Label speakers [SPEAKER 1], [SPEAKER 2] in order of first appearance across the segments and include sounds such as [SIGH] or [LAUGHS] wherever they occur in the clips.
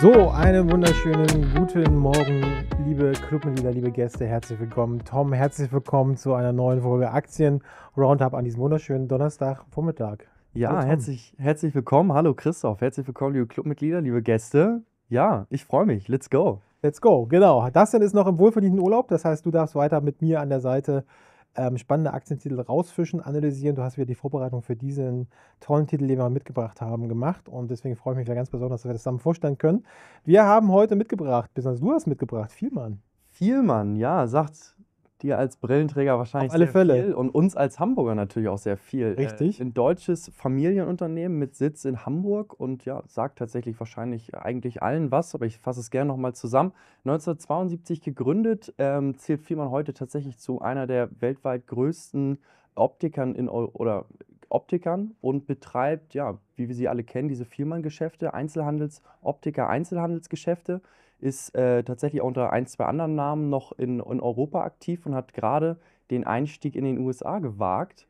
[SPEAKER 1] So, einen wunderschönen guten Morgen, liebe Clubmitglieder, liebe Gäste. Herzlich willkommen, Tom. Herzlich willkommen zu einer neuen Folge Aktien Roundup an diesem wunderschönen Donnerstagvormittag.
[SPEAKER 2] Ja, Hallo, herzlich, herzlich willkommen. Hallo Christoph, herzlich willkommen, liebe Clubmitglieder, liebe Gäste. Ja, ich freue mich. Let's go. Let's go, genau.
[SPEAKER 1] Dustin ist noch im wohlverdienten Urlaub. Das heißt, du darfst weiter mit mir an der Seite äh, ähm, spannende Aktientitel rausfischen, analysieren. Du hast wieder die Vorbereitung für diesen tollen Titel, den wir mitgebracht haben, gemacht. Und deswegen freue ich mich wieder ganz besonders, dass wir das zusammen vorstellen können. Wir haben heute mitgebracht, besonders du hast mitgebracht, Vielmann.
[SPEAKER 2] Vielmann, ja, sagt dir als Brillenträger wahrscheinlich Auf alle Fälle. viel und uns als Hamburger natürlich auch sehr viel. Äh, Richtig. ein deutsches Familienunternehmen mit Sitz in Hamburg und ja, sagt tatsächlich wahrscheinlich eigentlich allen was, aber ich fasse es gerne nochmal zusammen. 1972 gegründet, ähm, zählt Fielmann heute tatsächlich zu einer der weltweit größten Optikern in, oder Optikern und betreibt, ja, wie wir sie alle kennen, diese Viermann-Geschäfte, Einzelhandels, Optiker, Einzelhandelsgeschäfte, ist äh, tatsächlich auch unter ein, zwei anderen Namen noch in, in Europa aktiv und hat gerade den Einstieg in den USA gewagt.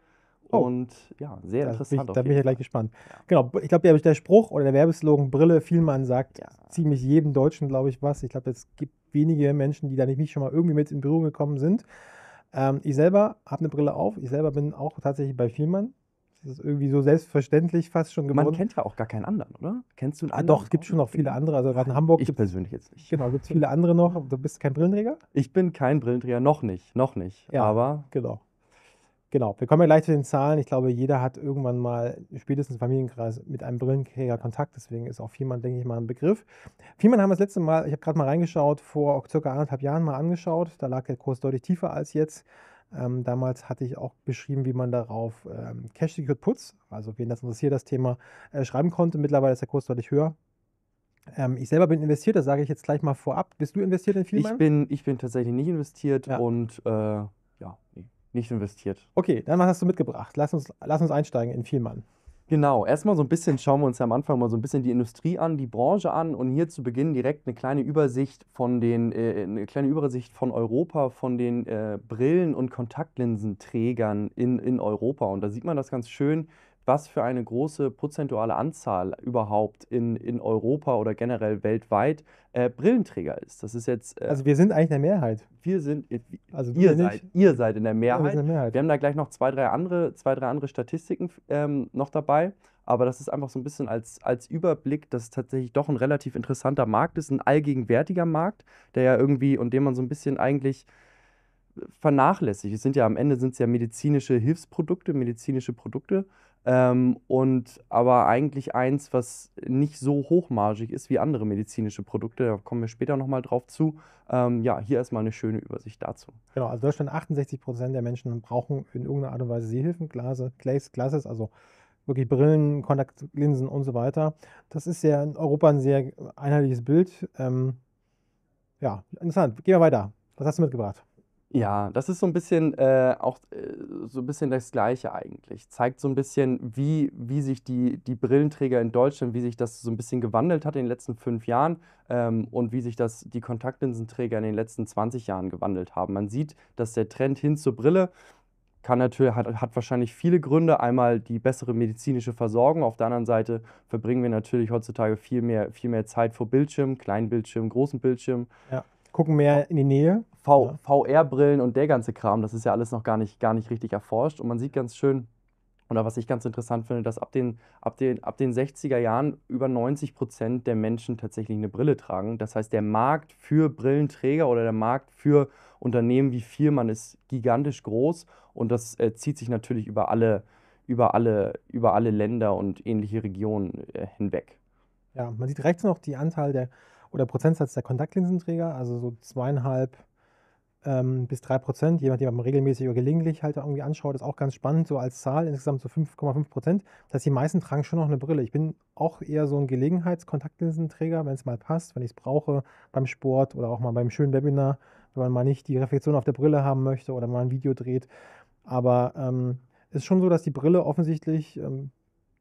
[SPEAKER 2] Oh. Und ja, sehr da interessant. Bin ich, da bin ich ja gleich
[SPEAKER 1] gespannt. Ja. Genau, ich glaube, der, der, Spruch oder der Werbeslogan Brille Vielmann sagt ja. ziemlich jedem Deutschen, glaube ich, was. Ich glaube, es gibt wenige Menschen, die da nicht mich schon mal irgendwie mit in Berührung gekommen sind. Ähm, ich selber habe eine Brille auf. Ich selber bin auch tatsächlich bei Vielmann das ist irgendwie so selbstverständlich fast schon geworden. Man kennt ja auch
[SPEAKER 2] gar keinen anderen, oder? Kennst du einen ah, anderen? Ah, doch, es
[SPEAKER 1] gibt schon noch viele andere. Also gerade in Hamburg. Ich persönlich jetzt nicht. Genau, gibt es viele andere noch. Du bist kein Brillenträger?
[SPEAKER 2] Ich bin kein Brillenträger, noch nicht, noch nicht. Ja, aber. Genau.
[SPEAKER 1] Genau, wir kommen ja gleich zu den Zahlen. Ich glaube, jeder hat irgendwann mal spätestens im Familienkreis mit einem Brillenträger Kontakt. Deswegen ist auch Fiemann, denke ich mal, ein Begriff. Fiemann haben wir das letzte Mal, ich habe gerade mal reingeschaut, vor circa anderthalb Jahren mal angeschaut. Da lag der Kurs deutlich tiefer als jetzt. Ähm, damals hatte ich auch beschrieben, wie man darauf ähm, Cash Secured Puts, also wen das interessiert, das Thema, äh, schreiben konnte. Mittlerweile ist der Kurs deutlich höher. Ähm, ich selber bin investiert, das sage ich jetzt gleich mal
[SPEAKER 2] vorab. Bist du investiert in Vielmann? Ich bin, ich bin tatsächlich nicht investiert ja. und äh, ja, nicht investiert.
[SPEAKER 1] Okay, dann was hast du mitgebracht? Lass uns, lass uns einsteigen in Vielmann.
[SPEAKER 2] Genau, erstmal so ein bisschen schauen wir uns ja am Anfang mal so ein bisschen die Industrie an, die Branche an und hier zu Beginn direkt eine kleine Übersicht von den, äh, eine kleine Übersicht von Europa, von den äh, Brillen- und Kontaktlinsenträgern in, in Europa. Und da sieht man das ganz schön, was für eine große prozentuale Anzahl überhaupt in, in Europa oder generell weltweit äh, Brillenträger ist. Das ist jetzt. Äh,
[SPEAKER 1] also wir sind eigentlich in der Mehrheit. Wir sind. Äh, also ihr seid,
[SPEAKER 2] ihr seid in der, Mehrheit. Ja, in der Mehrheit. wir haben da gleich noch zwei, drei andere, zwei, drei andere Statistiken ähm, noch dabei. Aber das ist einfach so ein bisschen als, als Überblick, dass es tatsächlich doch ein relativ interessanter Markt ist, ein allgegenwärtiger Markt, der ja irgendwie, und den man so ein bisschen eigentlich äh, vernachlässigt. Es sind ja am Ende sind es ja medizinische Hilfsprodukte, medizinische Produkte, ähm, und aber eigentlich eins, was nicht so hochmargig ist wie andere medizinische Produkte. Da kommen wir später nochmal drauf zu. Ähm, ja, hier erstmal eine schöne Übersicht dazu.
[SPEAKER 1] Genau, also Deutschland 68 Prozent der Menschen brauchen in irgendeiner Art und Weise Sehhilfen, Glase, Glasses, also wirklich Brillen, Kontaktlinsen und so weiter. Das ist ja in Europa ein sehr einheitliches Bild. Ähm, ja, interessant. Gehen wir weiter. Was hast du mitgebracht?
[SPEAKER 2] Ja, das ist so ein bisschen äh, auch äh, so ein bisschen das Gleiche eigentlich. Zeigt so ein bisschen, wie, wie sich die, die Brillenträger in Deutschland, wie sich das so ein bisschen gewandelt hat in den letzten fünf Jahren ähm, und wie sich das die Kontaktlinsenträger in den letzten 20 Jahren gewandelt haben. Man sieht, dass der Trend hin zur Brille kann natürlich, hat, hat wahrscheinlich viele Gründe. Einmal die bessere medizinische Versorgung. Auf der anderen Seite verbringen wir natürlich heutzutage viel mehr, viel mehr Zeit vor Bildschirm, kleinen Bildschirm, großen Bildschirm.
[SPEAKER 1] Ja, gucken mehr in die Nähe
[SPEAKER 2] ja. VR-Brillen und der ganze Kram, das ist ja alles noch gar nicht, gar nicht richtig erforscht. Und man sieht ganz schön, oder was ich ganz interessant finde, dass ab den, ab den, ab den 60er Jahren über 90 Prozent der Menschen tatsächlich eine Brille tragen. Das heißt, der Markt für Brillenträger oder der Markt für Unternehmen wie Firmen ist gigantisch groß und das äh, zieht sich natürlich über alle, über, alle, über alle Länder und ähnliche Regionen äh, hinweg.
[SPEAKER 1] Ja, man sieht rechts noch die Anzahl der oder Prozentsatz der Kontaktlinsenträger, also so zweieinhalb ähm, bis 3 Prozent. Jemand, den man regelmäßig oder gelegentlich halt irgendwie anschaut, ist auch ganz spannend, so als Zahl insgesamt so 5,5 Prozent. Das heißt, die meisten tragen schon noch eine Brille. Ich bin auch eher so ein Gelegenheitskontaktlinsenträger, wenn es mal passt, wenn ich es brauche, beim Sport oder auch mal beim schönen Webinar, wenn man mal nicht die Reflexion auf der Brille haben möchte oder mal ein Video dreht. Aber es ähm, ist schon so, dass die Brille offensichtlich ähm,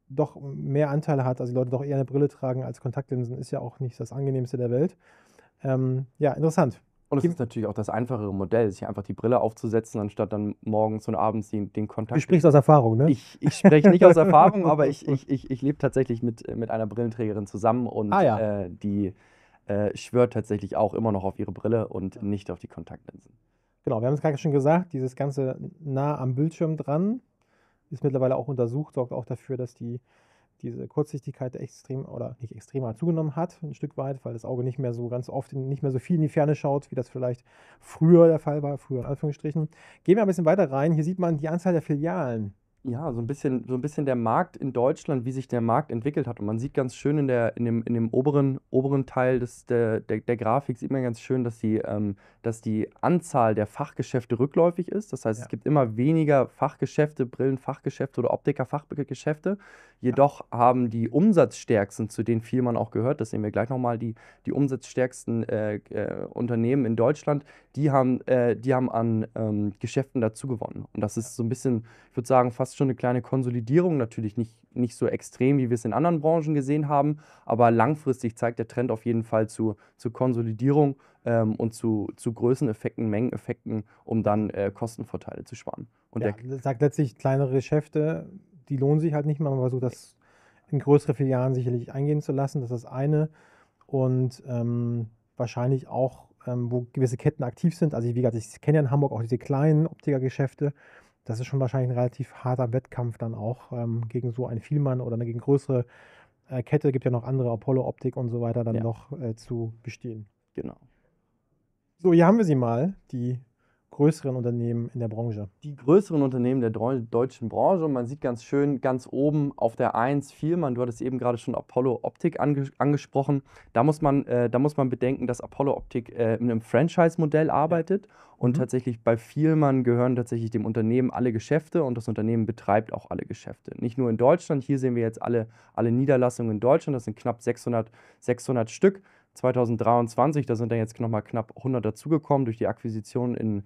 [SPEAKER 1] doch mehr Anteile hat, also die Leute doch eher eine Brille tragen als Kontaktlinsen, ist ja auch nicht das angenehmste der Welt. Ähm,
[SPEAKER 2] ja, interessant. Und es ist natürlich auch das einfachere Modell, sich einfach die Brille aufzusetzen, anstatt dann morgens und abends den, den Kontakt. Du sprichst
[SPEAKER 1] aus Erfahrung, ne? Ich, ich spreche nicht aus Erfahrung,
[SPEAKER 2] aber ich, ich, ich, ich lebe tatsächlich mit, äh, mit einer Brillenträgerin zusammen und ah, ja. äh, die äh, schwört tatsächlich auch immer noch auf ihre Brille und nicht auf die Kontaktlinsen.
[SPEAKER 1] Genau, wir haben es gerade schon gesagt, dieses ganze nah am Bildschirm dran ist mittlerweile auch untersucht, sorgt auch dafür, dass die diese Kurzsichtigkeit extrem oder nicht extremer zugenommen hat, ein Stück weit, weil das Auge nicht mehr so ganz oft, in, nicht mehr so viel in die Ferne schaut, wie das vielleicht früher der Fall war, früher in Anführungsstrichen. Gehen wir ein bisschen weiter rein. Hier sieht man die Anzahl der
[SPEAKER 2] Filialen ja, so ein bisschen, so ein bisschen der Markt in Deutschland, wie sich der Markt entwickelt hat. Und man sieht ganz schön in, der, in, dem, in dem oberen, oberen Teil des, der, der, der Grafik, sieht man ganz schön, dass die, ähm, dass die Anzahl der Fachgeschäfte rückläufig ist. Das heißt, ja. es gibt immer weniger Fachgeschäfte, Brillenfachgeschäfte oder Optikerfachgeschäfte. Jedoch ja. haben die Umsatzstärksten, zu denen viel man auch gehört, das sehen wir gleich nochmal, die, die umsatzstärksten äh, äh, Unternehmen in Deutschland, die haben, äh, die haben an ähm, Geschäften dazu gewonnen. Und das ist so ein bisschen, ich würde sagen, fast fast schon eine kleine Konsolidierung, natürlich nicht, nicht so extrem, wie wir es in anderen Branchen gesehen haben, aber langfristig zeigt der Trend auf jeden Fall zu, zu Konsolidierung ähm, und zu, zu Größeneffekten, Mengeneffekten, um dann äh, Kostenvorteile zu sparen. Und ja,
[SPEAKER 1] das sagt letztlich, kleinere Geschäfte, die lohnen sich halt nicht mehr, aber so das in größere Filialen sicherlich eingehen zu lassen, das ist das eine. Und ähm, wahrscheinlich auch, ähm, wo gewisse Ketten aktiv sind, also wie gesagt, ich kenne ja in Hamburg auch diese kleinen Optikergeschäfte, geschäfte das ist schon wahrscheinlich ein relativ harter Wettkampf dann auch ähm, gegen so einen Vielmann oder eine gegen größere äh, Kette. Gibt ja noch andere, Apollo Optik und so weiter, dann ja. noch äh, zu bestehen. Genau. So, hier haben wir sie mal, die größeren Unternehmen in der Branche? Die
[SPEAKER 2] größeren Unternehmen der deutschen Branche. Und man sieht ganz schön ganz oben auf der 1 Vielmann, du hattest eben gerade schon Apollo Optik ange angesprochen. Da muss, man, äh, da muss man bedenken, dass Apollo Optik äh, in einem Franchise-Modell arbeitet. Und mhm. tatsächlich bei Vielmann gehören tatsächlich dem Unternehmen alle Geschäfte und das Unternehmen betreibt auch alle Geschäfte. Nicht nur in Deutschland, hier sehen wir jetzt alle, alle Niederlassungen in Deutschland, das sind knapp 600, 600 Stück. 2023, da sind dann jetzt nochmal knapp 100 dazugekommen durch die Akquisition in,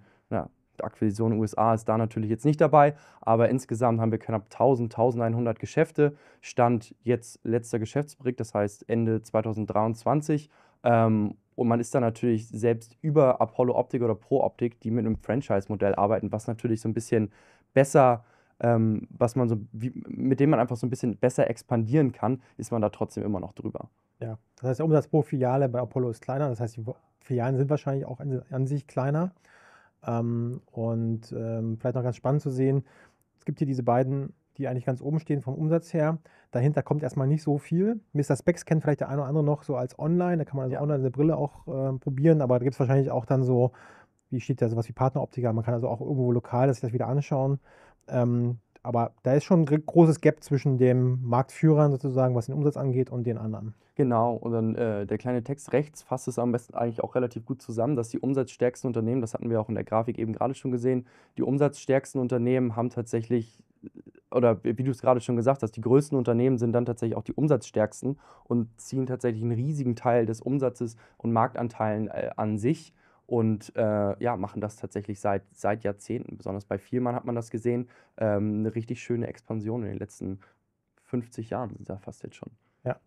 [SPEAKER 2] Akquisition USA ist da natürlich jetzt nicht dabei, aber insgesamt haben wir knapp 1000, 1100 Geschäfte. Stand jetzt letzter Geschäftsbericht, das heißt Ende 2023. Ähm, und man ist da natürlich selbst über Apollo Optik oder Pro Optik, die mit einem Franchise-Modell arbeiten, was natürlich so ein bisschen besser, ähm, was man so, wie, mit dem man einfach so ein bisschen besser expandieren kann, ist man da trotzdem immer noch drüber.
[SPEAKER 1] Ja, das heißt, der Umsatz pro Filiale bei Apollo ist kleiner, das heißt, die Filialen sind wahrscheinlich auch an sich kleiner. Ähm, und ähm, vielleicht noch ganz spannend zu sehen, es gibt hier diese beiden, die eigentlich ganz oben stehen vom Umsatz her. Dahinter kommt erstmal nicht so viel. Mr. Specs kennt vielleicht der eine oder andere noch so als online. Da kann man also ja. online eine Brille auch äh, probieren, aber da gibt es wahrscheinlich auch dann so, wie steht da sowas wie Partneroptiker. Man kann also auch irgendwo lokal das sich das wieder anschauen. Ähm, aber da ist schon ein großes Gap zwischen dem Marktführern sozusagen, was den Umsatz angeht, und den anderen.
[SPEAKER 2] Genau, und dann äh, der kleine Text rechts fasst es am besten eigentlich auch relativ gut zusammen, dass die umsatzstärksten Unternehmen, das hatten wir auch in der Grafik eben gerade schon gesehen, die umsatzstärksten Unternehmen haben tatsächlich oder wie du es gerade schon gesagt hast, die größten Unternehmen sind dann tatsächlich auch die umsatzstärksten und ziehen tatsächlich einen riesigen Teil des Umsatzes und Marktanteilen äh, an sich und äh, ja, machen das tatsächlich seit, seit Jahrzehnten. Besonders bei Vielmann hat man das gesehen. Ähm, eine richtig schöne Expansion in den letzten 50 Jahren sind da fast jetzt schon.
[SPEAKER 1] Ja.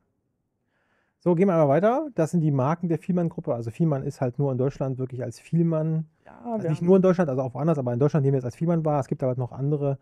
[SPEAKER 1] So, gehen wir aber weiter. Das sind die Marken der Vielmann-Gruppe. Also Vielmann ist halt nur in Deutschland wirklich als Vielmann. Ja, also nicht nur in Deutschland, also auch woanders, aber in Deutschland nehmen wir es als Vielmann wahr. Es gibt aber noch andere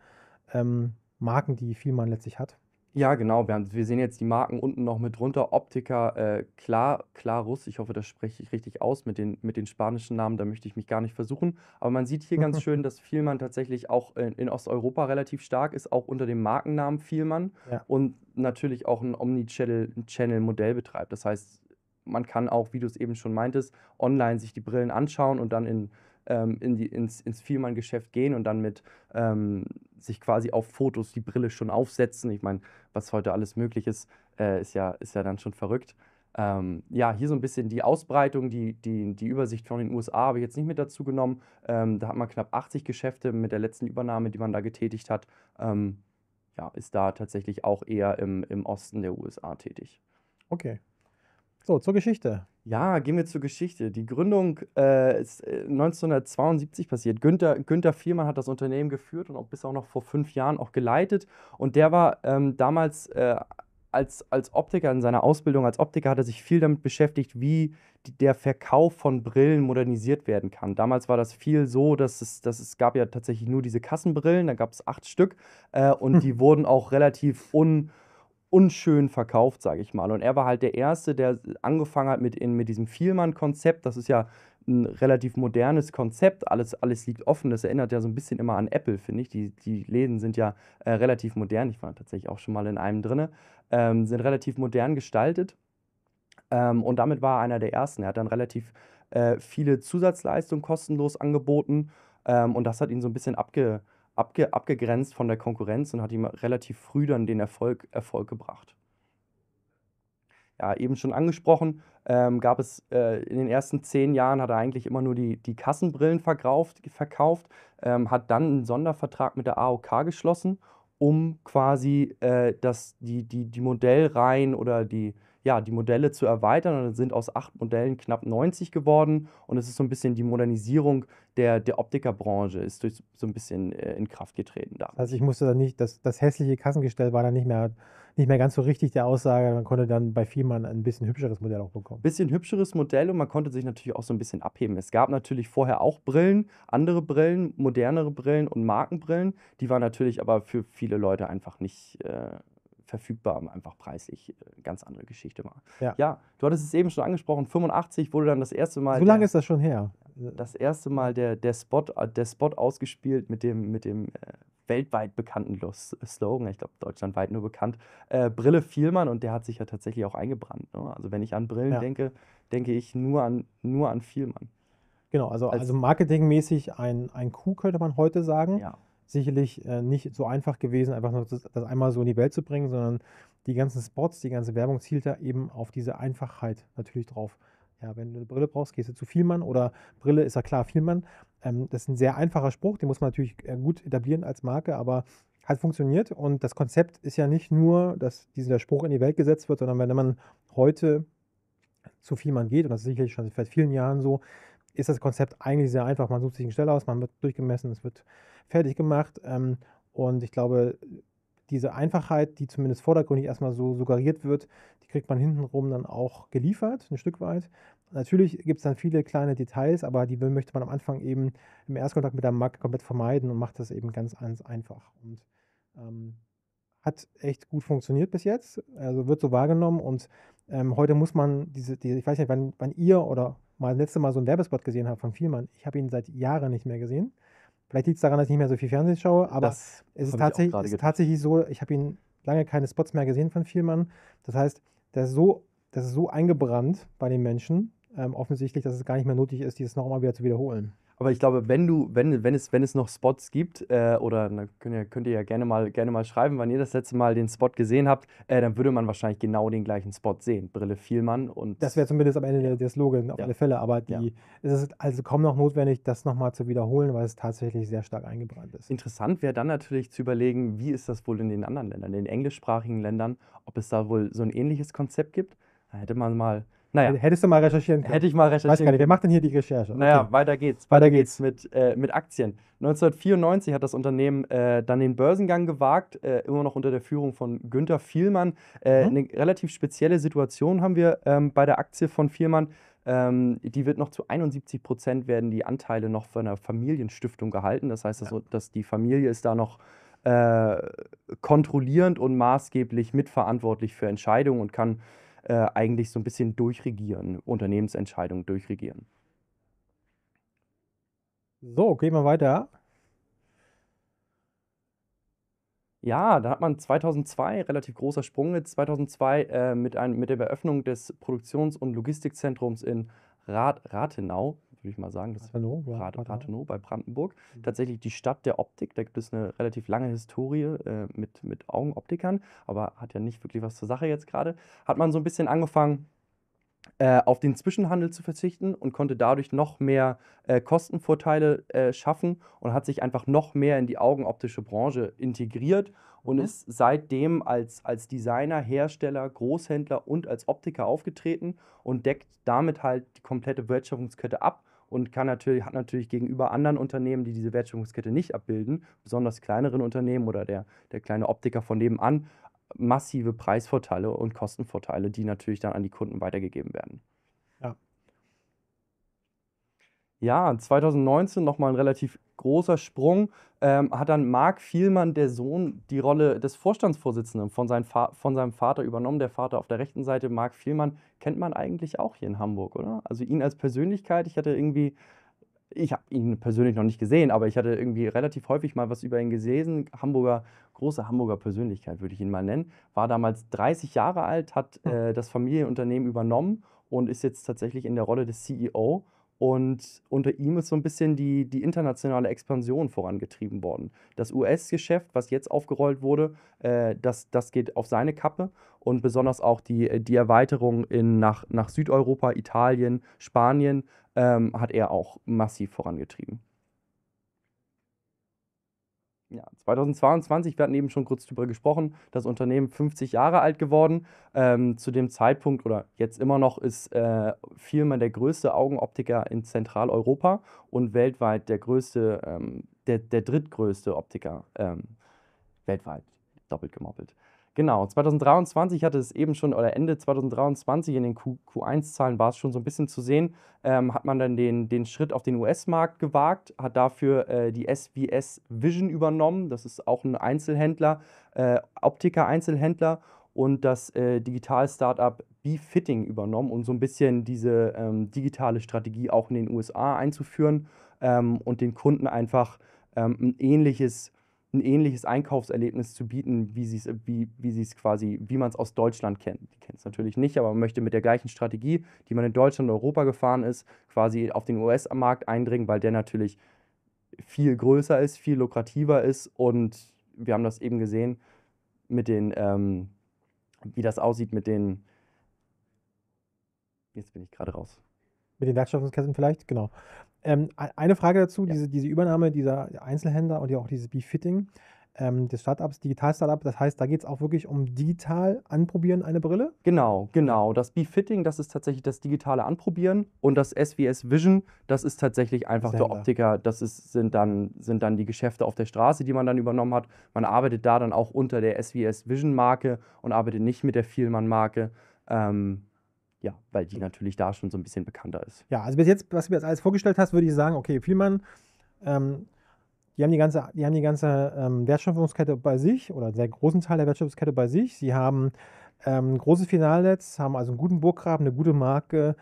[SPEAKER 1] ähm, Marken, die Vielmann letztlich hat.
[SPEAKER 2] Ja, genau, wir haben wir sehen jetzt die Marken unten noch mit drunter. Optiker, äh, klar, Clarus, ich hoffe, das spreche ich richtig aus mit den, mit den spanischen Namen, da möchte ich mich gar nicht versuchen. Aber man sieht hier ganz [LAUGHS] schön, dass Vielmann tatsächlich auch in, in Osteuropa relativ stark ist, auch unter dem Markennamen Vielmann ja. und natürlich auch ein Omnichannel-Modell betreibt. Das heißt, man kann auch, wie du es eben schon meintest, online sich die Brillen anschauen und dann in ähm, in die, ins, ins Vielmann-Geschäft gehen und dann mit ähm, sich quasi auf Fotos die Brille schon aufsetzen. Ich meine, was heute alles möglich ist, äh, ist, ja, ist ja dann schon verrückt. Ähm, ja, hier so ein bisschen die Ausbreitung, die, die, die Übersicht von den USA habe ich jetzt nicht mit dazu genommen. Ähm, da hat man knapp 80 Geschäfte mit der letzten Übernahme, die man da getätigt hat. Ähm, ja, ist da tatsächlich auch eher im, im Osten der USA tätig.
[SPEAKER 1] Okay, so, zur Geschichte.
[SPEAKER 2] Ja, gehen wir zur Geschichte. Die Gründung äh, ist 1972 äh, passiert. Günther, Günther Viermann hat das Unternehmen geführt und auch bis auch noch vor fünf Jahren auch geleitet. Und der war ähm, damals äh, als, als Optiker in seiner Ausbildung, als Optiker hat er sich viel damit beschäftigt, wie die, der Verkauf von Brillen modernisiert werden kann. Damals war das viel so, dass es, dass es gab ja tatsächlich nur diese Kassenbrillen, da gab es acht Stück äh, und hm. die wurden auch relativ un unschön verkauft, sage ich mal. Und er war halt der Erste, der angefangen hat mit, in, mit diesem Vielmann-Konzept. Das ist ja ein relativ modernes Konzept. Alles, alles liegt offen. Das erinnert ja so ein bisschen immer an Apple, finde ich. Die, die Läden sind ja äh, relativ modern. Ich war tatsächlich auch schon mal in einem drin. Ähm, sind relativ modern gestaltet. Ähm, und damit war er einer der Ersten. Er hat dann relativ äh, viele Zusatzleistungen kostenlos angeboten. Ähm, und das hat ihn so ein bisschen abge abge, abgegrenzt von der Konkurrenz und hat ihm relativ früh dann den Erfolg, Erfolg gebracht. Ja, eben schon angesprochen, ähm, gab es äh, in den ersten zehn Jahren hat er eigentlich immer nur die, die Kassenbrillen verkauft, verkauft ähm, hat dann einen Sondervertrag mit der AOK geschlossen, um quasi äh, das, die, die, die Modellreihen oder die, ja, die Modelle zu erweitern. Und dann sind aus acht Modellen knapp 90 geworden. Und es ist so ein bisschen die Modernisierung der, der Optikerbranche, ist durch so ein bisschen äh, in Kraft getreten da.
[SPEAKER 1] Also ich musste dann nicht, das, das hässliche Kassengestell war dann nicht mehr, nicht mehr ganz so richtig der Aussage. Man konnte dann bei Fiemann ein bisschen hübscheres Modell auch bekommen.
[SPEAKER 2] Bisschen hübscheres Modell und man konnte sich natürlich auch so ein bisschen abheben. Es gab natürlich vorher auch Brillen, andere Brillen, modernere Brillen und Markenbrillen. Die waren natürlich aber für viele Leute einfach nicht. Äh, verfügbar, einfach preislich äh, ganz andere Geschichte war. Ja. ja. du hattest es eben schon angesprochen, 85 wurde dann das erste Mal. So lange der, ist das schon her? Äh, das erste Mal der, der, Spot, äh, der Spot ausgespielt mit dem, mit dem weltweit bekannten Slogan, ich glaube deutschlandweit nur bekannt, äh, Brille Vielmann und der hat sich ja tatsächlich auch eingebrannt. Ne? Also wenn ich an Brillen ja. denke, denke ich nur an, nur an Vielmann. Genau, also, also, also
[SPEAKER 1] marketingmäßig ein, ein Coup, könnte man heute sagen. Ja sicherlich äh, nicht so einfach gewesen, einfach nur das, das, einmal so in die Welt zu bringen, sondern die ganzen Spots, die ganze Werbung zielt da eben auf diese Einfachheit natürlich drauf. Ja, wenn du eine Brille brauchst, gehst du zu Vielmann oder Brille ist ja klar Vielmann. Ähm, das ist ein sehr einfacher Spruch, den muss man natürlich äh, gut etablieren als Marke, aber hat funktioniert und das Konzept ist ja nicht nur, dass dieser Spruch in die Welt gesetzt wird, sondern wenn man heute zu Vielmann geht, und das ist sicherlich schon seit vielen Jahren so, ist das Konzept eigentlich sehr einfach. Man sucht sich eine Stelle aus, man wird durchgemessen, es wird fertig gemacht. Ähm, und ich glaube, diese Einfachheit, die zumindest vordergründig erstmal so suggeriert wird, die kriegt man hintenrum dann auch geliefert, ein Stück weit. Natürlich gibt es dann viele kleine Details, aber die möchte man am Anfang eben im Erstkontakt mit der Marke komplett vermeiden und macht das eben ganz, ganz einfach. Und ähm, hat echt gut funktioniert bis jetzt, also wird so wahrgenommen und ähm, heute muss man diese, die, ich weiß nicht, wann, wann ihr oder mal letzte Mal so einen Werbespot gesehen habe von Vielmann. Ich habe ihn seit Jahren nicht mehr gesehen. Vielleicht liegt es daran, dass ich nicht mehr so viel Fernsehen schaue, aber das es ist tatsächlich, ist tatsächlich so, ich habe ihn lange keine Spots mehr gesehen von Vielmann. Das heißt, das ist so, das ist so eingebrannt bei den Menschen, ähm, offensichtlich, dass es gar nicht mehr nötig ist, dieses nochmal wieder zu wiederholen.
[SPEAKER 2] Aber ich glaube, wenn du, wenn, wenn es, wenn es noch Spots gibt, äh, oder na, könnt, ihr, könnt ihr ja gerne mal, gerne mal schreiben, wann ihr das letzte Mal den Spot gesehen habt, äh, dann würde man wahrscheinlich genau den gleichen Spot sehen. Brille Vielmann und. Das wäre
[SPEAKER 1] zumindest am Ende ja. der Slogan, auf ja. alle Fälle. Aber die, ja. es ist also kaum noch notwendig, das nochmal zu wiederholen, weil es tatsächlich sehr stark eingebrannt ist. Interessant
[SPEAKER 2] wäre dann natürlich zu überlegen, wie ist das wohl in den anderen Ländern, in den englischsprachigen Ländern, ob es da wohl so ein ähnliches Konzept gibt. Da hätte man mal naja. Hättest du mal recherchieren können. Hätte ich mal recherchieren Weiß gar nicht, wer macht denn hier die Recherche? Okay. Naja, weiter geht's. Weiter, geht's, mit, äh, mit Aktien. 1994 hat das Unternehmen äh, dann den Börsengang gewagt, äh, immer noch unter der Führung von Günther Vielmann. Hm? Eine relativ spezielle Situation haben wir ähm, bei der Aktie von Vielmann. Ähm, die wird noch zu 71 Prozent werden die Anteile noch von einer Familienstiftung gehalten. Das heißt, ja. Also, dass, die Familie ist da noch äh, kontrollierend und maßgeblich mitverantwortlich für Entscheidungen und kann äh, eigentlich so ein bisschen durchregieren, Unternehmensentscheidungen durchregieren.
[SPEAKER 1] So, gehen wir weiter.
[SPEAKER 2] Ja, da hat man 2002, relativ großer Sprung jetzt, 2002 äh, mit, ein, mit der Eröffnung des Produktions- und Logistikzentrums in Rath Rathenau würde ich mal sagen. Das Hallo, ja, Rath Rathenow bei Brandenburg. Mhm. Tatsächlich die Stadt der Optik. Da gibt es eine relativ lange Historie äh, mit, mit Augenoptikern, aber hat ja nicht wirklich was zur Sache jetzt gerade. Hat man so ein bisschen angefangen, äh, auf den Zwischenhandel zu verzichten und konnte dadurch noch mehr äh, Kostenvorteile äh, schaffen und hat sich einfach noch mehr in die augenoptische Branche integriert und mhm. ist seitdem als, als Designer, Hersteller, Großhändler und als Optiker aufgetreten und deckt damit halt die komplette Wertschöpfungskette ab und kann natürlich, hat natürlich gegenüber anderen Unternehmen, die diese Wertschöpfungskette nicht abbilden, besonders kleineren Unternehmen oder der, der kleine Optiker von nebenan, massive Preisvorteile und Kostenvorteile, die natürlich dann an die Kunden weitergegeben werden. ja, 2019 nochmal ein relativ großer Sprung, ähm, hat dann Marc Vielmann, der Sohn, die Rolle des Vorstandsvorsitzenden von, seinem von seinem Vater übernommen. Der Vater auf der rechten Seite, Marc Vielmann, kennt man eigentlich auch hier in Hamburg, oder? Also ihn als Persönlichkeit, ich hatte irgendwie, ich habe ihn persönlich noch nicht gesehen, aber ich hatte irgendwie relativ häufig mal was über ihn gelesen. Hamburger, große Hamburger Persönlichkeit würde ich ihn mal nennen. War damals 30 Jahre alt, hat hm. äh, das Familienunternehmen übernommen und ist jetzt tatsächlich in der Rolle des CEO und unter ihm ist so ein bisschen die, die internationale Expansion vorangetrieben worden. Das US-Geschäft, was jetzt aufgerollt wurde, äh, das, das geht auf seine Kappe. Und besonders auch die, äh, die Erweiterung in, nach, nach Südeuropa, Italien, Spanien ähm, hat er auch massiv vorangetrieben ja, 2022, wir hatten eben schon kurz darüber gesprochen, das Unternehmen 50 Jahre alt geworden. Ähm, zu dem Zeitpunkt oder jetzt immer noch ist äh, Firma der größte Augenoptiker in Zentraleuropa und weltweit der größte, ähm, der, der drittgrößte Optiker ähm, weltweit, doppelt gemoppelt. Genau, 2023 hatte es eben schon, oder Ende 2023 in den Q1-Zahlen war es schon so ein bisschen zu sehen, ähm, hat man dann den, den Schritt auf den US-Markt gewagt, hat dafür äh, die SVS Vision übernommen, das ist auch ein Einzelhändler, äh, Optiker-Einzelhändler und das äh, Digital-Startup B-Fitting übernommen um so ein bisschen diese ähm, digitale Strategie auch in den USA einzuführen ähm, und den Kunden einfach ähm, ein ähnliches ein ähnliches Einkaufserlebnis zu bieten, wie sie wie, wie es quasi, wie man es aus Deutschland kennt. Die kennt es natürlich nicht, aber man möchte mit der gleichen Strategie, die man in Deutschland und Europa gefahren ist, quasi auf den US-Markt eindringen, weil der natürlich viel größer ist, viel lukrativer ist und wir haben das eben gesehen mit den, ähm, wie das aussieht mit den, jetzt bin ich gerade raus.
[SPEAKER 1] Mit den Wertschöpfungsketten vielleicht, genau. Ähm, e, eine Frage dazu, ja. diese, diese Übernahme dieser Einzelhändler und ja auch dieses Befitting ähm, des Startups, Digital-Startup, das heißt, da geht es auch wirklich um digital anprobieren eine Brille?
[SPEAKER 2] Genau, genau. Das Befitting, das ist tatsächlich das digitale Anprobieren und das SWS Vision, das ist tatsächlich einfach der Optiker, das ist, sind, dann, sind dann die Geschäfte auf der Straße, die man dann übernommen hat. Man arbeitet da dann auch unter der SWS Vision Marke und arbeitet nicht mit der Vielmann Marke. Ähm, ja, weil die natürlich da schon so ein bisschen bekannter ist.
[SPEAKER 1] Ja, also bis jetzt, was du mir jetzt alles vorgestellt hast, würde ich sagen, okay, Vielmann, ähm, die haben die ganze, die haben die ganze ähm, Wertschöpfungskette bei sich oder einen sehr großen Teil der Wertschöpfungskette bei sich. Sie haben ähm, großes Finalnetz, haben also einen guten Burggraben, eine gute Marke,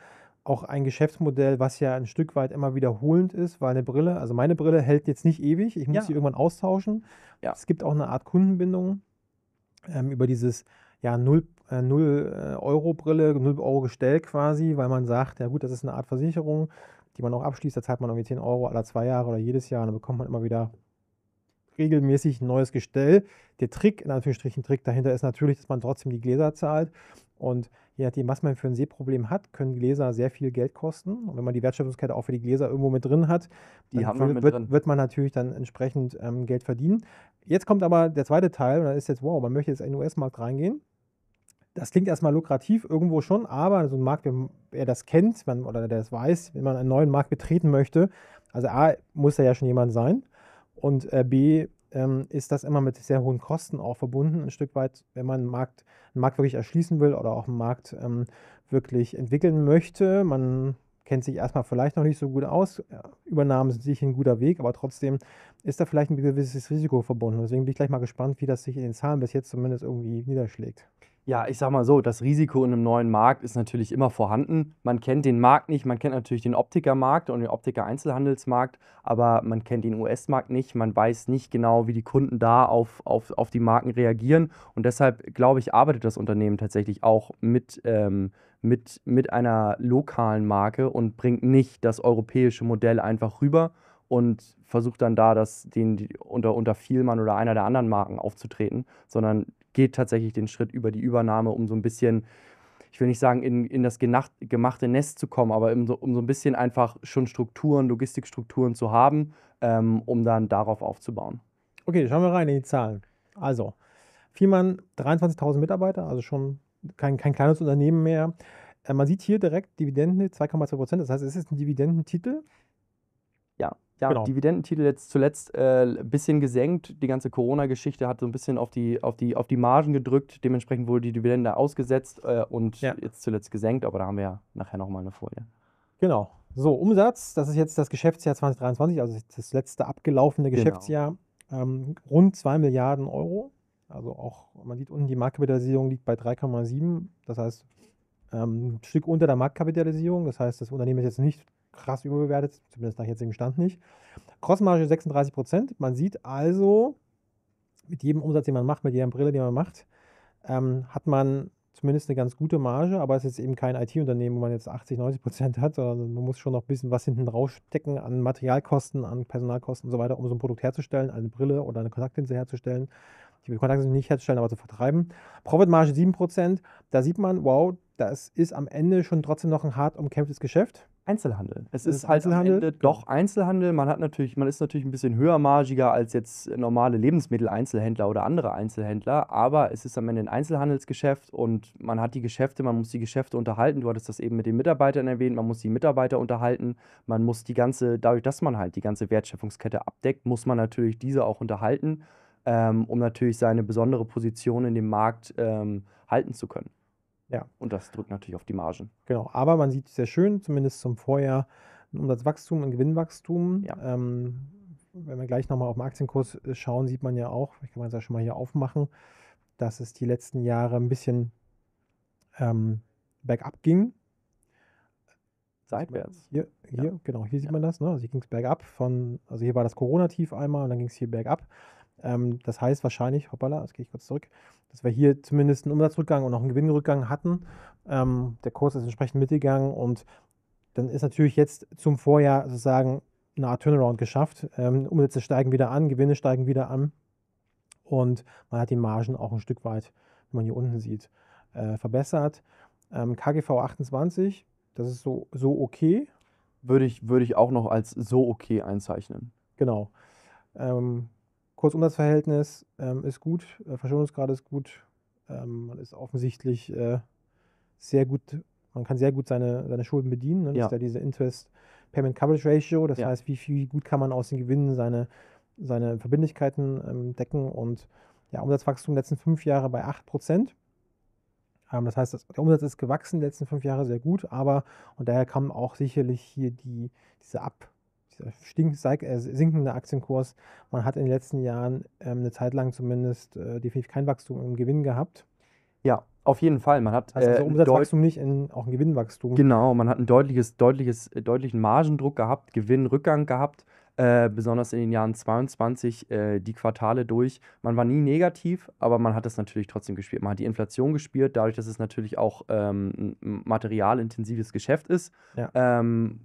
[SPEAKER 1] auch ein Geschäftsmodell, was ja ein Stück weit immer wiederholend ist, weil eine Brille, also meine Brille hält jetzt nicht ewig, ich muss ja. sie irgendwann austauschen. Ja. Es gibt auch eine Art Kundenbindung ähm, über dieses ja, null 0-Euro-Brille, äh, äh, 0-Euro-Gestell quasi, weil man sagt, ja gut, das ist eine Art Versicherung, die man auch abschließt, da zahlt man irgendwie 10 Euro alle zwei Jahre oder jedes Jahr und dann bekommt man immer wieder regelmäßig ein neues Gestell. Der Trick, in Anführungsstrichen Trick dahinter ist natürlich, dass man trotzdem die Gläser zahlt und je nachdem, was man für ein Sehproblem hat, können Gläser sehr viel Geld kosten. Und wenn man die Wertschöpfungskette auch für die Gläser irgendwo mit drin hat, dann wird, wird, man natürlich dann entsprechend ähm, Geld verdienen. Jetzt kommt aber der zweite Teil, und da ist jetzt, wow, man möchte jetzt in den US-Markt reingehen das klingt erstmal lukrativ irgendwo schon, aber so ein Markt, wer das kennt man, oder der das weiß, wenn man einen neuen Markt betreten möchte, also A, muss da ja schon jemand sein und äh, B, ähm, ist das immer mit sehr hohen Kosten auch verbunden, ein Stück weit, wenn man einen Markt, einen Markt wirklich erschließen will oder auch einen Markt ähm, wirklich entwickeln möchte. Man kennt sich erstmal vielleicht noch nicht so gut aus. Übernahmen sind sicher ein guter Weg, aber trotzdem ist da vielleicht ein gewisses Risiko verbunden. Deswegen bin ich gleich mal gespannt, wie das sich in den Zahlen bis jetzt zumindest irgendwie niederschlägt.
[SPEAKER 2] Ja, ich sag mal so, das Risiko in einem neuen Markt ist natürlich immer vorhanden. Man kennt den Markt nicht, man kennt natürlich den Optikermarkt und den Optiker-Einzelhandelsmarkt, aber man kennt den US-Markt nicht, man weiß nicht genau, wie die Kunden da auf, auf, auf die Marken reagieren. Und deshalb, glaube ich, arbeitet das Unternehmen tatsächlich auch mit, ähm, mit, mit einer lokalen Marke und bringt nicht das europäische Modell einfach rüber und versucht dann da das den unter, unter Vielmann oder einer der anderen Marken aufzutreten, sondern geht tatsächlich den Schritt über die Übernahme, um so ein bisschen, ich will nicht sagen, in, in das gemachte Nest zu kommen, aber so, um so ein bisschen einfach schon Strukturen, Logistikstrukturen zu haben, ähm, um dann darauf aufzubauen. Okay,
[SPEAKER 1] schauen wir rein in die Zahlen. Also, Viermann, 23.000 Mitarbeiter, also schon kein, kein kleines Unternehmen mehr. Äh, man sieht hier direkt Dividenden 2,2 Prozent. Das heißt, es ist ein Dividendentitel
[SPEAKER 2] ja, genau. Dividendentitel jetzt zuletzt ein äh, bisschen gesenkt. Die ganze Corona-Geschichte hat so ein bisschen auf die, auf, die, auf die Margen gedrückt. Dementsprechend wurde die Dividende ausgesetzt äh, und ja. jetzt zuletzt gesenkt. Aber da haben wir ja nachher nochmal eine Folie. Genau. So, Umsatz,
[SPEAKER 1] das ist jetzt das Geschäftsjahr 2023, also das letzte abgelaufene genau. Geschäftsjahr. Genau. Ähm, rund 2 Milliarden Euro. Also auch, man sieht unten, die Marktkapitalisierung liegt bei 3,7. Das heißt, ähm, ein Stück unter der Marktkapitalisierung. Das heißt, das Unternehmen ist jetzt nicht krass überbewertet, zumindest nach jetzigem Stand nicht. Crossmarge 36%. Man sieht also, mit jedem Umsatz, den man macht, mit jeder Brille, die man macht, ähm, hat man zumindest eine ganz gute Marge, aber es ist eben kein IT-Unternehmen, wo man jetzt 80, 90 Prozent hat, sondern man muss schon noch ein bisschen was hinten rausstecken an Materialkosten, an Personalkosten und so weiter, um so ein Produkt herzustellen, eine Brille oder eine Kontaktlinse herzustellen. Die Kontaktlinse nicht herzustellen, aber zu vertreiben. Profitmarge 7 da sieht man, wow, das ist am Ende schon trotzdem noch ein hart umkämpftes Geschäft. Einzelhandel.
[SPEAKER 2] Es ist, ist halt Einzelhandel? Ende, doch Einzelhandel. Man hat natürlich, man ist natürlich ein bisschen höhermargiger als jetzt normale Lebensmitteleinzelhändler oder andere Einzelhändler, aber es ist am Ende ein Einzelhandelsgeschäft und man hat die Geschäfte, man muss die Geschäfte unterhalten. Du hattest das eben mit den Mitarbeitern erwähnt, man muss die Mitarbeiter unterhalten, man muss die ganze, dadurch, dass man halt die ganze Wertschöpfungskette abdeckt, muss man natürlich diese auch unterhalten, ähm, um natürlich seine besondere Position in dem Markt ähm, halten zu können. Ja. Und das drückt natürlich auf die Margen.
[SPEAKER 1] Genau, aber man sieht sehr schön, zumindest zum Vorjahr, ein Umsatzwachstum, ein Gewinnwachstum. Ja. Ähm, wenn wir gleich nochmal auf den Aktienkurs äh, schauen, sieht man ja auch, ich kann man es ja schon mal hier aufmachen, dass es die letzten Jahre ein bisschen ähm, bergab ging. Seitwärts. Hier, hier ja. genau, hier sieht ja. man das. Ne? Also hier ging es bergab von, also hier war das Corona-Tief einmal und dann ging es hier bergab. Ähm, das heißt wahrscheinlich, hoppala, jetzt gehe ich kurz zurück, dass wir hier zumindest einen Umsatzrückgang und auch einen Gewinnrückgang hatten. Ähm, der Kurs ist entsprechend mitgegangen und dann ist natürlich jetzt zum Vorjahr sozusagen eine Art Turnaround geschafft. Ähm, Umsätze steigen wieder an, Gewinne steigen wieder an und man hat die Margen auch ein Stück weit, wie man hier unten sieht, äh, verbessert. Ähm, KGV 28, das ist so, so okay. Würde ich,
[SPEAKER 2] würde ich auch noch als so okay einzeichnen.
[SPEAKER 1] Genau. Ähm, Kursumsatzverhältnis ähm, ist gut, äh, Verschuldungsgrad ist gut, ähm, man ist offensichtlich äh, sehr gut, man kann sehr gut seine, seine Schulden bedienen. Ne? Das ist ja diese Interest Payment Coverage Ratio, das ja. heißt, wie, wie gut kann man aus den Gewinnen seine, seine Verbindlichkeiten ähm, decken und ja, Umsatzwachstum letzten fünf Jahre bei 8 Prozent. Ähm, das heißt, das, der Umsatz ist gewachsen die letzten fünf Jahre sehr gut, aber und daher kam auch sicherlich hier die, diese Ab- dieser stink, äh, sinkende Aktienkurs. Man hat in den letzten Jahren ähm, eine Zeit lang zumindest äh, definitiv kein Wachstum im Gewinn gehabt.
[SPEAKER 2] Ja, auf jeden Fall. Man hat also, also Umsatzwachstum
[SPEAKER 1] nicht, in, auch ein Gewinnwachstum. Genau,
[SPEAKER 2] man hat einen deutliches, deutliches, äh, deutlichen Margendruck gehabt, Gewinnrückgang gehabt. Äh, besonders in den Jahren 22 äh, die Quartale durch. Man war nie negativ, aber man hat das natürlich trotzdem gespielt. Man hat die Inflation gespielt, dadurch, dass es natürlich auch ähm, ein materialintensives Geschäft ist. Ja. Ähm,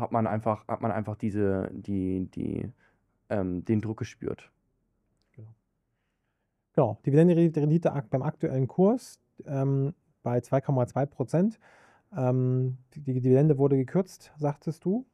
[SPEAKER 2] hat man einfach, hat man einfach diese, die, die, ähm, den Druck gespürt. Genau.
[SPEAKER 1] genau. Dividende-Rendite beim aktuellen Kurs ähm, bei 2,2 Prozent. Ähm, die Dividende wurde gekürzt, sagtest du.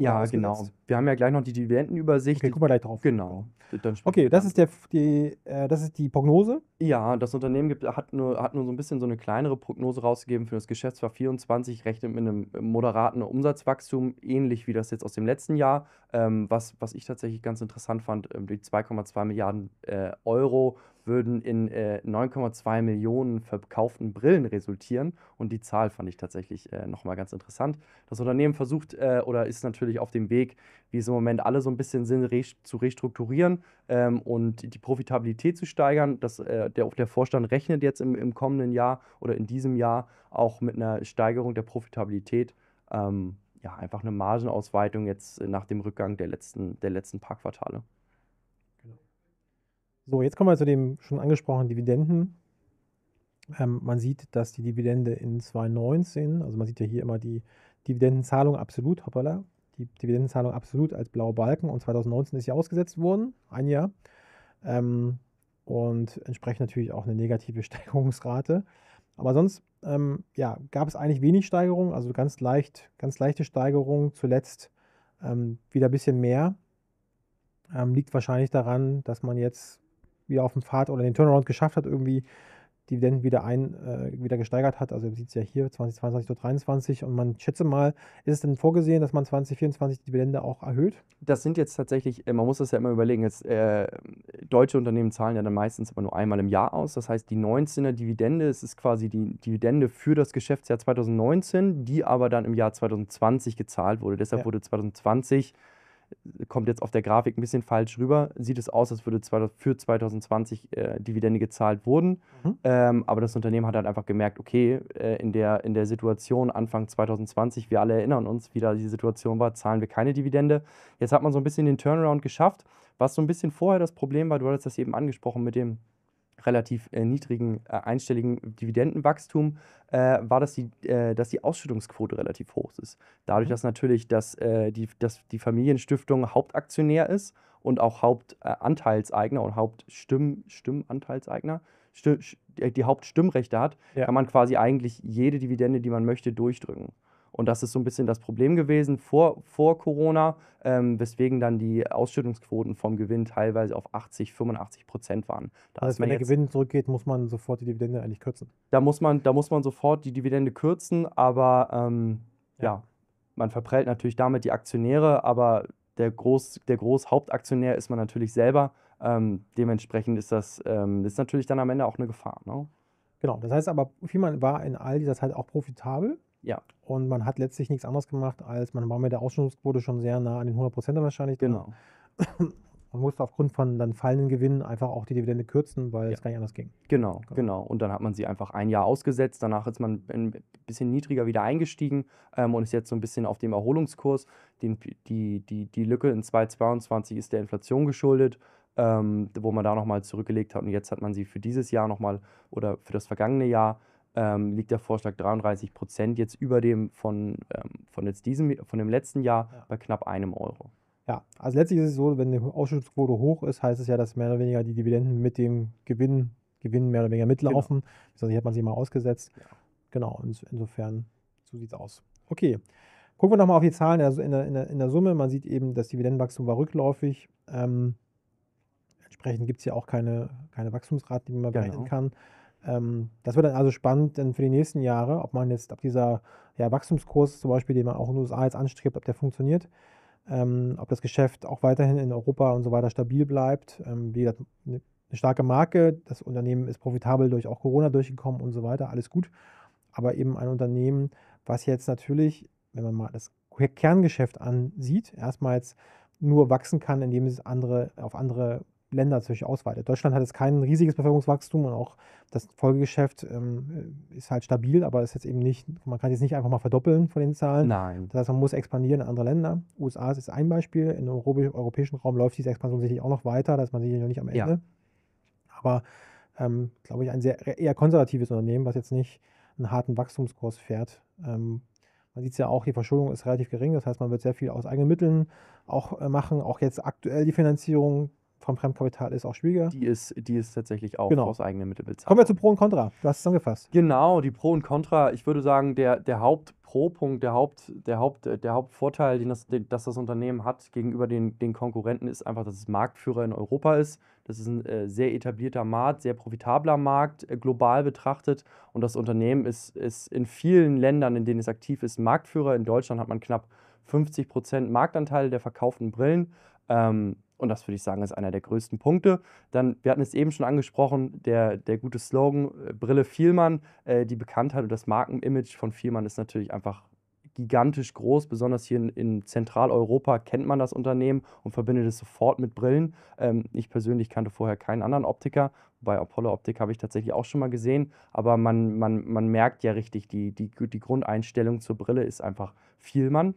[SPEAKER 2] Ja, genau. Wir haben ja gleich noch die Dividendenübersicht. Okay, gucken wir gleich drauf. Genau. Dann Okay, das ist, der, die, äh, das ist die Prognose. Ja, das Unternehmen gibt, hat, nur, hat nur so ein bisschen so eine kleinere Prognose rausgegeben für das Geschäftsjahr 24, rechnet mit einem äh, moderaten Umsatzwachstum, ähnlich wie das jetzt aus dem letzten Jahr. Ähm, was, was ich tatsächlich ganz interessant fand, ähm, die 2,2 Milliarden äh, Euro würden in äh, 9,2 Millionen verkauften Brillen resultieren. Und die Zahl fand ich tatsächlich äh, nochmal ganz interessant. Das Unternehmen versucht äh, oder ist natürlich auf dem Weg, wie es im Moment alle so ein bisschen sind, zu restrukturieren ähm, und die Profitabilität zu steigern. Das, äh, der, der Vorstand rechnet jetzt im, im kommenden Jahr oder in diesem Jahr auch mit einer Steigerung der Profitabilität. Ähm, ja, einfach eine Margenausweitung jetzt äh, nach dem Rückgang der letzten, der letzten paar Quartale.
[SPEAKER 1] So, jetzt kommen wir zu dem schon angesprochenen Dividenden. Ähm, man sieht, dass die Dividende in 2019, also man sieht ja hier immer die Dividendenzahlung absolut, hoppala, die Dividendenzahlung absolut als blauer Balken und 2019 ist sie ausgesetzt worden, ein Jahr. Ähm, und entsprechend natürlich auch eine negative [LAUGHS] Steigerungsrate. Aber sonst ähm, ja, gab es eigentlich wenig Steigerung, also ganz leicht, ganz leichte Steigerung, zuletzt ähm, wieder ein bisschen mehr. Ähm, liegt wahrscheinlich daran, dass man jetzt wieder auf dem Pfad oder den Turnaround geschafft hat, irgendwie Dividenden wieder ein, äh, wieder gesteigert hat. Also man sieht es ja hier 2022 zu 2023 und man schätze mal, ist es denn vorgesehen, dass man 2024 die Dividende auch erhöht?
[SPEAKER 2] Das sind jetzt tatsächlich, äh, man muss das ja immer überlegen, jetzt, äh, deutsche Unternehmen zahlen ja dann meistens aber nur einmal im Jahr aus. Das heißt, die 19er Dividende, es ist quasi die Dividende für das Geschäftsjahr 2019, die aber dann im Jahr 2020 gezahlt wurde. Deshalb ja. wurde 2020 kommt jetzt auf der Grafik ein bisschen falsch rüber, sieht es aus, als würde für 2020 äh, Dividende gezahlt wurden. Mhm. Ähm, aber das Unternehmen hat halt einfach gemerkt, okay, äh, in, der, in der Situation Anfang 2020, wir alle erinnern uns, wie da die Situation war, zahlen wir keine Dividende. Jetzt hat man so ein bisschen den Turnaround geschafft, was so ein bisschen vorher das Problem war, du hattest das eben angesprochen mit dem relativ äh, niedrigen äh, einstelligen Dividendenwachstum äh, war, dass die, äh, dass die Ausschüttungsquote relativ hoch ist. Dadurch, mhm. dass natürlich dass, äh, die, dass die Familienstiftung Hauptaktionär ist und auch Hauptanteilseigner äh, und Hauptstimmanteilseigner, Stimm, Stimm, die Hauptstimmrechte hat, ja. kann man quasi eigentlich jede Dividende, die man möchte, durchdrücken. Und das ist so ein bisschen das Problem gewesen vor, vor Corona, ähm, weswegen dann die Ausschüttungsquoten vom Gewinn teilweise auf 80, 85 Prozent waren. Da also wenn der Gewinn
[SPEAKER 1] zurückgeht, muss man sofort die Dividende eigentlich kürzen.
[SPEAKER 2] Da muss man, da muss man sofort die Dividende kürzen, aber ähm, ja. ja, man verprellt natürlich damit die Aktionäre, aber der, Groß, der Großhauptaktionär ist man natürlich selber. Ähm, dementsprechend ist das ähm, ist natürlich dann am Ende auch eine Gefahr. Ne?
[SPEAKER 1] Genau, das heißt aber, Fiemann war in all dieser Zeit auch profitabel. Ja. Und man hat letztlich nichts anderes gemacht, als man war mit der Ausschüttungsquote schon sehr nah an den 100 wahrscheinlich. Genau. [CLEARS THROAT] Man musste aufgrund von dann fallenden Gewinnen einfach auch die Dividende kürzen, weil ja. es gar nicht anders ging.
[SPEAKER 2] Genau, genau, genau, Und dann hat man sie einfach ein Jahr ausgesetzt. Danach ist man ein bisschen niedriger wieder eingestiegen ähm, und ist jetzt so ein bisschen auf dem Erholungskurs. Den, die, die, die Lücke in 2022 ist der Inflation geschuldet, ähm, wo man da nochmal zurückgelegt hat. Und jetzt hat man sie für dieses Jahr nochmal oder für das vergangene Jahr ähm, liegt der Vorschlag 33 Prozent jetzt über dem von, ähm, von, jetzt diesem, von dem letzten Jahr ja. bei knapp einem Euro.
[SPEAKER 1] Ja, also letztlich ist es so, wenn die Ausschüttungsquote hoch ist, heißt es ja, dass mehr oder weniger die Dividenden mit dem Gewinn, Gewinn mehr oder weniger mitlaufen. Genau. Also hier hat man sie mal ausgesetzt. Ja. Genau, insofern, so sieht es aus. Okay, gucken wir nochmal auf die Zahlen also in der, in, der, in der Summe. Man sieht eben, das Dividendenwachstum war rückläufig. Ähm, entsprechend gibt es ja auch keine, keine Wachstumsraten, die man genau. berechnen kann. Ähm, das wird dann also spannend dann für die nächsten Jahre, ob man jetzt, ob dieser ja, Wachstumskurs zum Beispiel, den man auch in den USA jetzt anstrebt, ob der funktioniert. Ähm, ob das Geschäft auch weiterhin in Europa und so weiter stabil bleibt. Ähm, wie gesagt, ne, eine starke Marke, das Unternehmen ist profitabel durch auch Corona durchgekommen und so weiter, alles gut. Aber eben ein Unternehmen, was jetzt natürlich, wenn man mal das Kerngeschäft ansieht, erstmals nur wachsen kann, indem es andere, auf andere Länder natürlich ausweitet. Deutschland hat jetzt kein riesiges Bevölkerungswachstum und auch das Folgegeschäft ähm, äh, ist halt stabil, aber ist jetzt eben nicht, man kann jetzt nicht einfach mal verdoppeln von den Zahlen. Nein. Das heißt, man muss expandieren in andere Länder. USA ist ein Beispiel. Im europäischen Raum läuft diese Expansion sicherlich auch noch weiter, da ist man sicherlich noch nicht am Ende. Ja. Aber ähm, glaube ich, ein sehr eher konservatives Unternehmen, was jetzt nicht einen harten Wachstumskurs fährt. Ähm, man sieht es ja auch, die Verschuldung ist relativ gering. Das heißt, man wird sehr viel aus eigenen Mitteln auch äh, machen. Auch jetzt aktuell die Finanzierung vom Fremdkapital ist auch schwieriger.
[SPEAKER 2] Die ist, die ist tatsächlich auch genau. aus eigenen Mitteln bezahlt. Kommen
[SPEAKER 1] wir zu Pro und Contra. Du hast es angefasst.
[SPEAKER 2] Genau, die Pro und Contra. Ich würde sagen, der, der Hauptpro-Punkt, der, Haupt, der, Haupt, der Hauptvorteil, den das, den, das, das Unternehmen hat gegenüber den, den Konkurrenten, ist einfach, dass es Marktführer in Europa ist. Das ist ein äh, sehr etablierter Markt, sehr profitabler Markt, äh, global betrachtet. Und das Unternehmen ist, ist in vielen Ländern, in denen es aktiv ist, Marktführer. In Deutschland hat man knapp 50 Prozent Marktanteile der verkauften Brillen. Ähm, und das würde ich sagen, ist einer der größten Punkte. Dann, wir hatten es eben schon angesprochen, der, der gute Slogan, äh, Brille Vielmann, äh, die Bekanntheit und das Markenimage von Vielmann ist natürlich einfach gigantisch groß. Besonders hier in, in, Zentraleuropa kennt man das Unternehmen und verbindet es sofort mit Brillen. Ähm, ich persönlich kannte vorher keinen anderen Optiker. Bei Apollo Optik habe ich tatsächlich auch schon mal gesehen. Aber man, man, man merkt ja richtig, die, die, die Grundeinstellung zur Brille ist einfach Vielmann.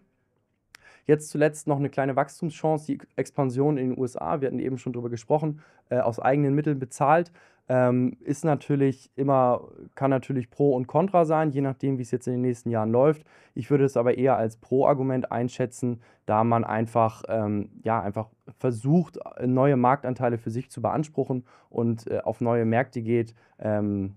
[SPEAKER 2] Jetzt zuletzt noch eine kleine Wachstumschance, die Expansion in den USA, wir hatten eben schon darüber gesprochen, äh, aus eigenen Mitteln bezahlt. Ähm, ist natürlich immer, kann natürlich Pro und Contra sein, je nachdem, wie es jetzt in den nächsten Jahren läuft. Ich würde es aber eher als Pro-Argument einschätzen, da man einfach, ähm, ja, einfach versucht, neue Marktanteile für sich zu beanspruchen und äh, auf neue Märkte geht. Ähm,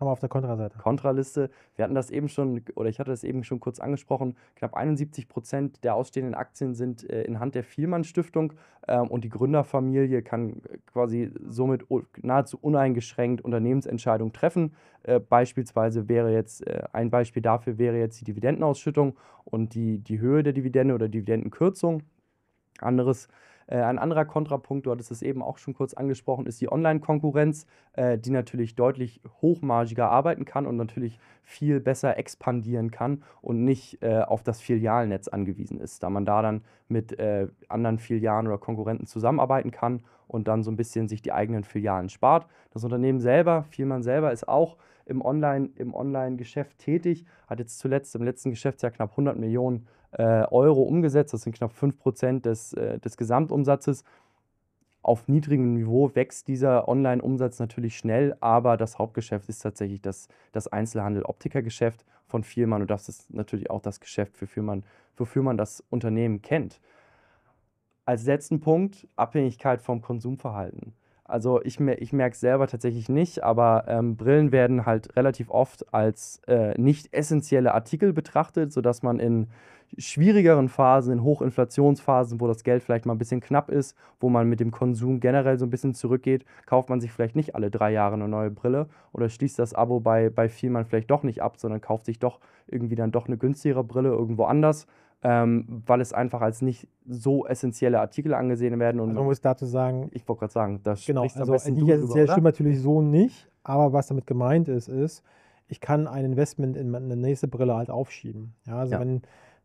[SPEAKER 2] haben wir auf der Kontraseite. Kontraliste. Wir hatten das eben schon, oder ich hatte das eben schon kurz angesprochen, knapp 71 Prozent der ausstehenden Aktien sind äh, in Hand der Vielmann Stiftung ähm, und die Gründerfamilie kann äh, quasi somit nahezu uneingeschränkt Unternehmensentscheidungen treffen. Äh, beispielsweise wäre jetzt, äh, ein Beispiel dafür wäre jetzt die Dividendenausschüttung und die, die Höhe der Dividende oder Dividendenkürzung. Anderes äh, ein anderer Kontrapunkt, du hattest es eben auch schon kurz angesprochen, ist die Online-Konkurrenz, äh, die natürlich deutlich hochmargiger arbeiten kann und natürlich viel besser expandieren kann und nicht äh, auf das Filialnetz angewiesen ist, da man da dann mit anderen Filialen oder Konkurrenten zusammenarbeiten kann und dann so ein bisschen sich die eigenen Filialen spart. Das Unternehmen selber, Vielmann selber, ist auch im Online-Geschäft im Online tätig, hat jetzt zuletzt im letzten Geschäftsjahr knapp 100 Millionen äh, Euro umgesetzt, das sind knapp 5% des, äh, des Gesamtumsatzes. Auf niedrigem Niveau wächst dieser Online-Umsatz natürlich schnell, aber das Hauptgeschäft ist tatsächlich das, das Einzelhandel-Optikergeschäft von Vielmann und das ist natürlich auch das Geschäft, für Vielmann, wofür man das Unternehmen kennt. Als letzten Punkt Abhängigkeit vom Konsumverhalten. Also ich, ich merke es selber tatsächlich nicht, aber ähm, Brillen werden halt relativ oft als äh, nicht essentielle Artikel betrachtet, sodass man in schwierigeren Phasen, in Hochinflationsphasen, wo das Geld vielleicht mal ein bisschen knapp ist, wo man mit dem Konsum generell so ein bisschen zurückgeht, kauft man sich vielleicht nicht alle drei Jahre eine neue Brille oder schließt das Abo bei, bei man vielleicht doch nicht ab, sondern kauft sich doch irgendwie dann doch eine günstigere Brille irgendwo anders. Ähm, weil es einfach als nicht so essentielle Artikel angesehen werden. Und also man muss dazu sagen, ich wollte gerade sagen, das genau, also nicht essentiell stimmt
[SPEAKER 1] natürlich so nicht, aber was damit gemeint ist, ist, ich kann ein Investment in eine nächste Brille halt aufschieben. Ja, also ja. wenn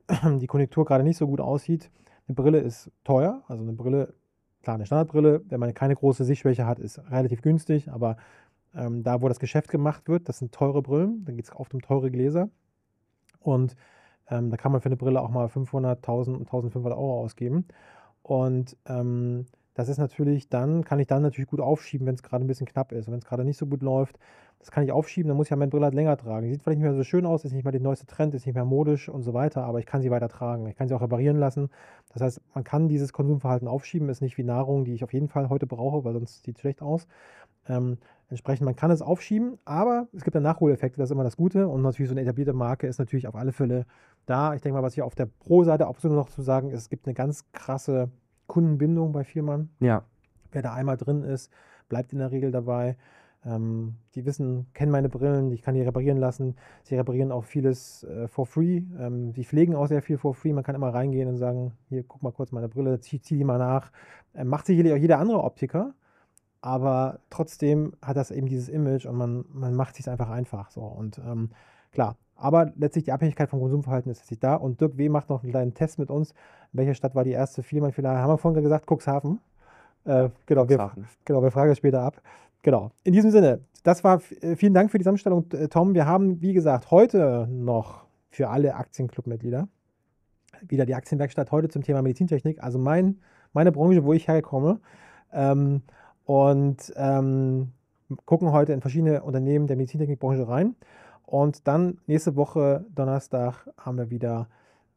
[SPEAKER 1] [CLEARS THROAT] die Konjunktur gerade nicht so gut aussieht. Eine Brille ist teuer, also eine Brille, klar, eine Standardbrille, wenn man keine große Sichtschwäche hat, ist relativ günstig, aber ähm, da, wo das Geschäft gemacht wird, das sind teure Brillen, da geht es oft um teure Gläser und ähm, da kann man für eine Brille auch mal 500, 1000 und 1500 Euro ausgeben und ähm, das ist natürlich dann, kann ich dann natürlich gut aufschieben, wenn es gerade ein bisschen knapp ist und wenn es gerade nicht so gut läuft. Das kann ich aufschieben, dann muss ich ja meine Brille halt länger tragen. sieht vielleicht nicht mehr so schön aus, ist nicht mehr der neueste Trend, ist nicht mehr modisch und so weiter, aber ich kann sie weiter tragen. Ich kann sie auch reparieren lassen. Das heißt, man kann dieses Konsumverhalten aufschieben, ist nicht wie Nahrung, die ich auf jeden Fall heute brauche, weil sonst sieht es schlecht aus. Ähm, entsprechend, man kann es aufschieben, aber es gibt einen Nachholeffekt, das ist immer das Gute. Und natürlich so eine etablierte Marke ist natürlich auf alle Fälle da. Ich denke mal, was hier auf der Pro-Seite auch so noch zu sagen ist, es gibt eine ganz krasse Kundenbindung bei Firmen. Ja. Wer da einmal drin ist, bleibt in der Regel dabei. Ähm, die wissen, kennen meine Brillen, ich kann die reparieren lassen. Sie reparieren auch vieles äh, for free. Ähm, sie pflegen auch sehr viel for free. Man kann immer reingehen und sagen, hier, guck mal kurz meine Brille, zieh, zieh die mal nach. Ähm, macht sicherlich auch jeder andere Optiker, aber trotzdem hat das eben dieses Image und man, man macht es sich einfach einfach. So. Und ähm, klar, aber letztlich die Abhängigkeit vom Konsumverhalten ist letztlich da. Und Dirk W. macht noch einen kleinen Test mit uns. In welcher Stadt war die erste Vielmann-Finale? Haben wir vorhin gesagt, Cuxhaven. Äh, genau, wir, genau, wir fragen das später ab. Genau. In diesem Sinne, das war äh, vielen Dank für die Zusammenstellung, äh, Tom. Wir haben, wie gesagt, heute noch für alle Aktienclub-Mitglieder wieder die Aktienwerkstatt heute zum Thema Medizintechnik, also mein, meine Branche, wo ich herkomme. Ähm, und ähm, gucken heute in verschiedene Unternehmen der Medizintechnikbranche rein. Und dann nächste Woche, Donnerstag, haben wir wieder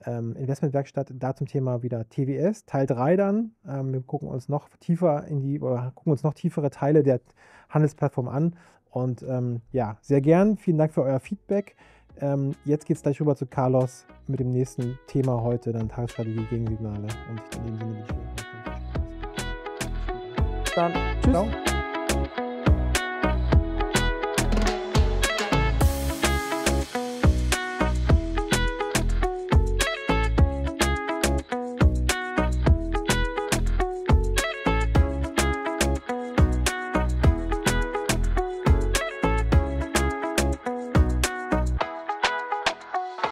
[SPEAKER 1] ähm, Investmentwerkstatt, da zum Thema wieder TWS, Teil 3 dann. Ähm, wir gucken uns noch tiefer in die, oder gucken uns noch tiefere Teile der Handelsplattform an. Und ähm, ja, sehr gern. Vielen Dank für euer Feedback. Ähm, jetzt geht es gleich rüber zu Carlos mit dem nächsten Thema heute, dann Tagesstrategie, Gegensignale. Und ich in dem Sinne wünsche
[SPEAKER 2] ich euch Dann, tschüss. Ciao.